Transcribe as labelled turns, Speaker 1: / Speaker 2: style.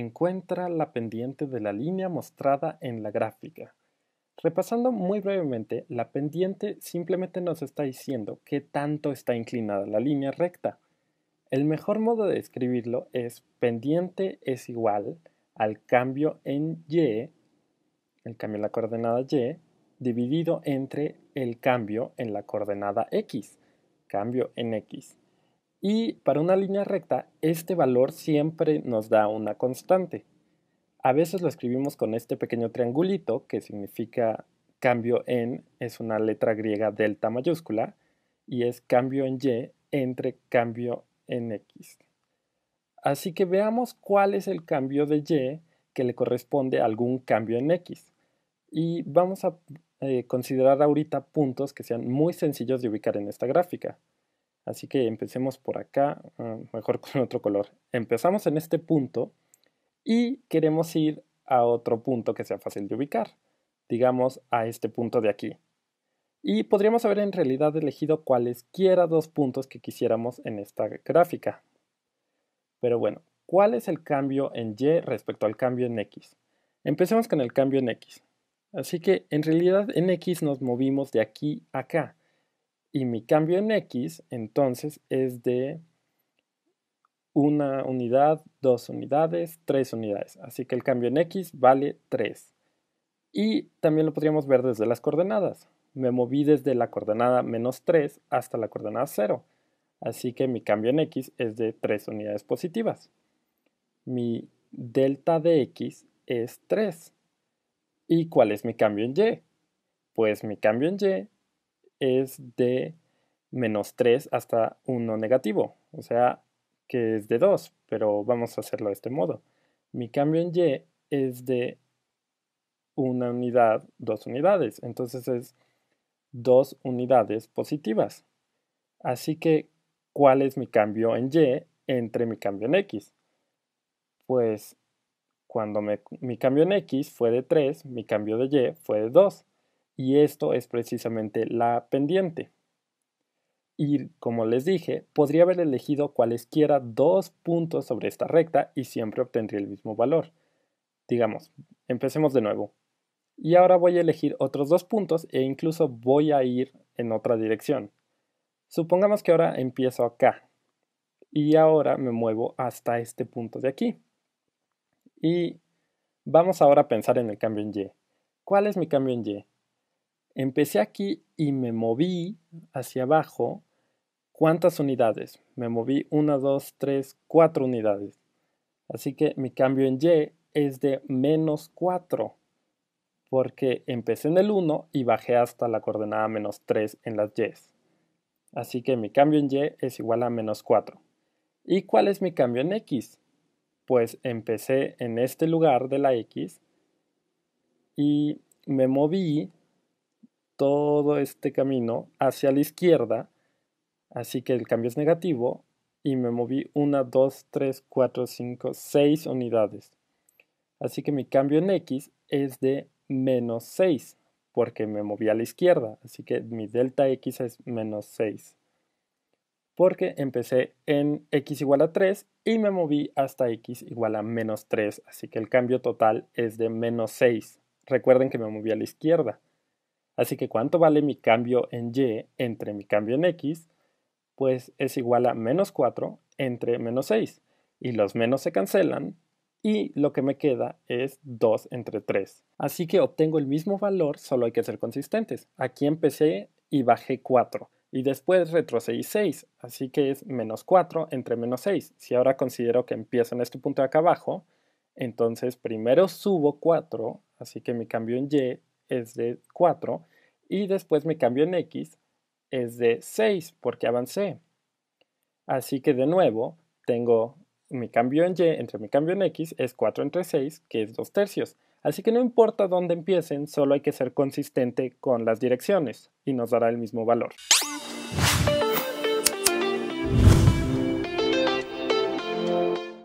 Speaker 1: encuentra la pendiente de la línea mostrada en la gráfica. Repasando muy brevemente, la pendiente simplemente nos está diciendo qué tanto está inclinada la línea recta. El mejor modo de escribirlo es pendiente es igual al cambio en y, el cambio en la coordenada y, dividido entre el cambio en la coordenada x, cambio en x. Y para una línea recta, este valor siempre nos da una constante. A veces lo escribimos con este pequeño triangulito que significa cambio en, es una letra griega delta mayúscula, y es cambio en y entre cambio en x. Así que veamos cuál es el cambio de y que le corresponde a algún cambio en x. Y vamos a eh, considerar ahorita puntos que sean muy sencillos de ubicar en esta gráfica. Así que empecemos por acá, ah, mejor con otro color. Empezamos en este punto y queremos ir a otro punto que sea fácil de ubicar, digamos a este punto de aquí. Y podríamos haber en realidad elegido cualesquiera dos puntos que quisiéramos en esta gráfica. Pero bueno, ¿cuál es el cambio en Y respecto al cambio en X? Empecemos con el cambio en X. Así que en realidad en X nos movimos de aquí a acá. Y mi cambio en X entonces es de una unidad, dos unidades, tres unidades. Así que el cambio en X vale 3. Y también lo podríamos ver desde las coordenadas. Me moví desde la coordenada menos 3 hasta la coordenada 0. Así que mi cambio en X es de tres unidades positivas. Mi delta de X es 3. ¿Y cuál es mi cambio en Y? Pues mi cambio en Y es de menos 3 hasta 1 negativo, o sea que es de 2, pero vamos a hacerlo de este modo. Mi cambio en y es de una unidad, dos unidades, entonces es dos unidades positivas. Así que, ¿cuál es mi cambio en y entre mi cambio en x? Pues cuando mi cambio en x fue de 3, mi cambio de y fue de 2 y esto es precisamente la pendiente. Y como les dije, podría haber elegido cualesquiera dos puntos sobre esta recta y siempre obtendría el mismo valor. Digamos, empecemos de nuevo. Y ahora voy a elegir otros dos puntos e incluso voy a ir en otra dirección. Supongamos que ahora empiezo acá y ahora me muevo hasta este punto de aquí. Y vamos ahora a pensar en el cambio en Y. ¿Cuál es mi cambio en Y? Empecé aquí y me moví hacia abajo. ¿Cuántas unidades? Me moví 1, 2, 3, 4 unidades. Así que mi cambio en Y es de menos 4, porque empecé en el 1 y bajé hasta la coordenada menos 3 en las Y. Así que mi cambio en Y es igual a menos 4. ¿Y cuál es mi cambio en X? Pues empecé en este lugar de la X y me moví todo este camino hacia la izquierda, así que el cambio es negativo y me moví 1, 2, 3, 4, 5, 6 unidades. Así que mi cambio en X es de menos 6 porque me moví a la izquierda, así que mi delta X es menos 6 porque empecé en x igual a 3 y me moví hasta x igual a menos 3, así que el cambio total es de menos 6. Recuerden que me moví a la izquierda. Así que cuánto vale mi cambio en y entre mi cambio en x, pues es igual a menos 4 entre menos 6. Y los menos se cancelan y lo que me queda es 2 entre 3. Así que obtengo el mismo valor, solo hay que ser consistentes. Aquí empecé y bajé 4 y después retrocedí 6, así que es menos 4 entre menos 6. Si ahora considero que empiezo en este punto de acá abajo, entonces primero subo 4, así que mi cambio en y es de 4 y después mi cambio en X es de 6 porque avancé. Así que de nuevo tengo mi cambio en Y entre mi cambio en X es 4 entre 6 que es 2 tercios. Así que no importa dónde empiecen, solo hay que ser consistente con las direcciones y nos dará el mismo valor.